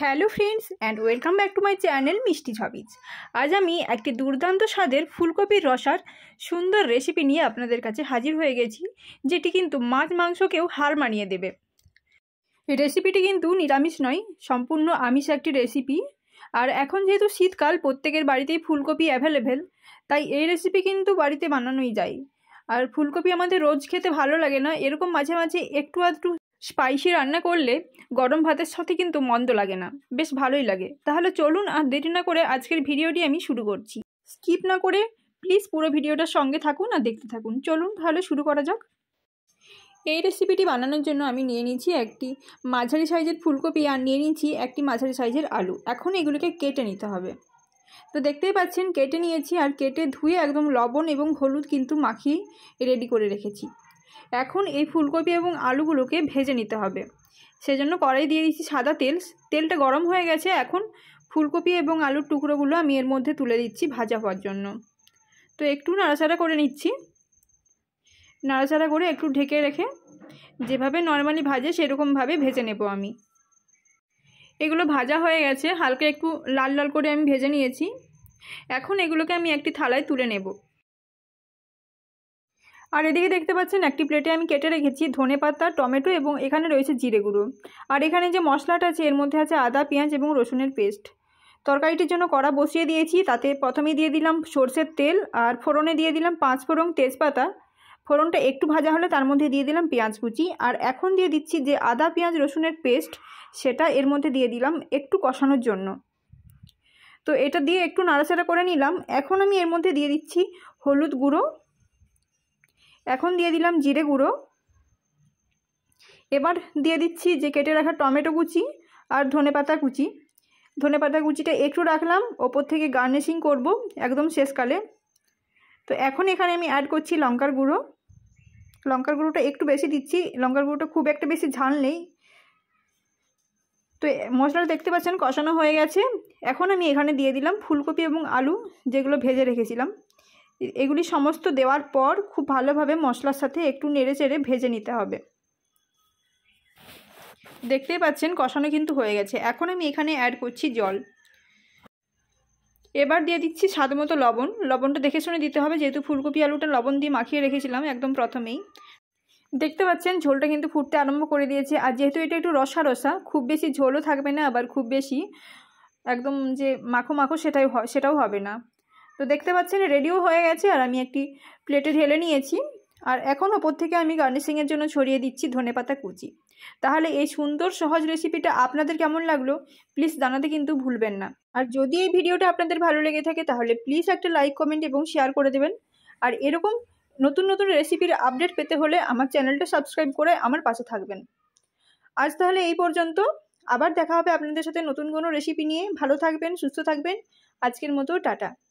hello friends and welcome back to my channel Mishti ছবিজ আজ আমি একটি দুর্দান্ত স্বাদের ফুলকপির রসার সুন্দর রেসিপি নিয়ে আপনাদের কাছে হাজির হয়ে গেছি যেটি কিন্তু মাছ মাংসকেও হার মানিয়ে দেবে রেসিপিটি কিন্তু নিরামিষ নয় সম্পূর্ণ আমিষ একটি রেসিপি আর এখন যেহেতু শীতকাল প্রত্যেকের বাড়িতেই ফুলকপি অ্যাভেলেবেল তাই এই রেসিপি কিন্তু বাড়িতে বানানোই যায় আর ফুলকপি আমাদের রোজ খেতে ভালো লাগে না এরকম মাঝে মাঝে একটু আধটু স্পাইসি রান্না করলে গরম ভাতের সাথে কিন্তু মন্দ লাগে না বেশ ভালোই লাগে তাহলে চলুন আর দেরি না করে আজকের ভিডিওটি আমি শুরু করছি স্কিপ না করে প্লিজ পুরো ভিডিওটার সঙ্গে থাকুন আর দেখতে থাকুন চলুন তাহলে শুরু করা যাক এই রেসিপিটি বানানোর জন্য আমি নিয়ে নিয়েছি একটি মাঝারি সাইজের ফুলকপি আর নিয়ে নিয়েছি একটি মাঝারি সাইজের আলু এখন এগুলিকে কেটে নিতে হবে তো দেখতেই পাচ্ছেন কেটে নিয়েছি আর কেটে ধুয়ে একদম লবণ এবং হলুদ কিন্তু মাখিয়ে রেডি করে রেখেছি এখন এই ফুলকপি এবং আলুগুলোকে ভেজে নিতে হবে সেজন্য কড়াই দিয়ে দিচ্ছি সাদা তেল তেলটা গরম হয়ে গেছে এখন ফুলকপি এবং আলুর টুকরোগুলো আমি এর মধ্যে তুলে দিচ্ছি ভাজা হওয়ার জন্য তো একটু নাড়াচাড়া করে নিচ্ছি নাড়াচাড়া করে একটু ঢেকে রেখে যেভাবে নর্মালি ভাজে সেরকমভাবে ভেজে নেব আমি এগুলো ভাজা হয়ে গেছে হালকা একটু লাল লাল করে আমি ভেজে নিয়েছি এখন এগুলোকে আমি একটি থালায় তুলে নেব আর এদিকে দেখতে পাচ্ছেন একটি প্লেটে আমি কেটে রেখেছি ধনে পাতা টমেটো এবং এখানে রয়েছে জিরে গুঁড়ো আর এখানে যে মশলাটা আছে এর মধ্যে আছে আদা পেঁয়াজ এবং রসুনের পেস্ট তরকারিটির জন্য কড়া বসিয়ে দিয়েছি তাতে প্রথমে দিয়ে দিলাম সর্ষের তেল আর ফোড়নে দিয়ে দিলাম পাঁচ ফোড়ন তেজপাতা ফোড়নটা একটু ভাজা হলে তার মধ্যে দিয়ে দিলাম পেঁয়াজ কুচি আর এখন দিয়ে দিচ্ছি যে আদা পেঁয়াজ রসুনের পেস্ট সেটা এর মধ্যে দিয়ে দিলাম একটু কষানোর জন্য তো এটা দিয়ে একটু নাড়াচাড়া করে নিলাম এখন আমি এর মধ্যে দিয়ে দিচ্ছি হলুদ গুঁড়ো এখন দিয়ে দিলাম জিরে গুঁড়ো এবার দিয়ে দিচ্ছি যে কেটে রাখা টমেটো কুচি আর ধনে পাতা কুচি ধনে পাতা কুচিটা একটু রাখলাম ওপর থেকে গার্নিশিং করব একদম শেষকালে তো এখন এখানে আমি অ্যাড করছি লঙ্কার গুঁড়ো লঙ্কার গুঁড়োটা একটু বেশি দিচ্ছি লঙ্কার গুঁড়োটা খুব একটা বেশি ঝাল নেই তো মশলাটা দেখতে পাচ্ছেন কষানো হয়ে গেছে এখন আমি এখানে দিয়ে দিলাম ফুলকপি এবং আলু যেগুলো ভেজে রেখেছিলাম এগুলি সমস্ত দেওয়ার পর খুব ভালোভাবে মশলার সাথে একটু নেড়ে চেড়ে ভেজে নিতে হবে দেখতেই পাচ্ছেন কষানো কিন্তু হয়ে গেছে এখন আমি এখানে অ্যাড করছি জল এবার দিয়ে দিচ্ছি স্বাদ মতো লবণ লবণটা দেখে শুনে দিতে হবে যেহেতু ফুলকপি আলুটা লবণ দিয়ে মাখিয়ে রেখেছিলাম একদম প্রথমেই দেখতে পাচ্ছেন ঝোলটা কিন্তু ফুটতে আরম্ভ করে দিয়েছে আর যেহেতু এটা একটু রসা রসা খুব বেশি ঝোলও থাকবে না আবার খুব বেশি একদম যে মাখো মাখো সেটাই সেটাও হবে না তো দেখতে পাচ্ছেন রেডিও হয়ে গেছে আর আমি একটি প্লেটে ঢেলে নিয়েছি আর এখন ওপর থেকে আমি গার্নিশিংয়ের জন্য ছড়িয়ে দিচ্ছি ধনেপাতা কুচি তাহলে এই সুন্দর সহজ রেসিপিটা আপনাদের কেমন লাগলো প্লিজ জানাতে কিন্তু ভুলবেন না আর যদি এই ভিডিওটা আপনাদের ভালো লেগে থাকে তাহলে প্লিজ একটা লাইক কমেন্ট এবং শেয়ার করে দেবেন আর এরকম নতুন নতুন রেসিপির আপডেট পেতে হলে আমার চ্যানেলটা সাবস্ক্রাইব করে আমার পাশে থাকবেন আজ তাহলে এই পর্যন্ত আবার দেখা হবে আপনাদের সাথে নতুন কোনো রেসিপি নিয়ে ভালো থাকবেন সুস্থ থাকবেন আজকের মতো টাটা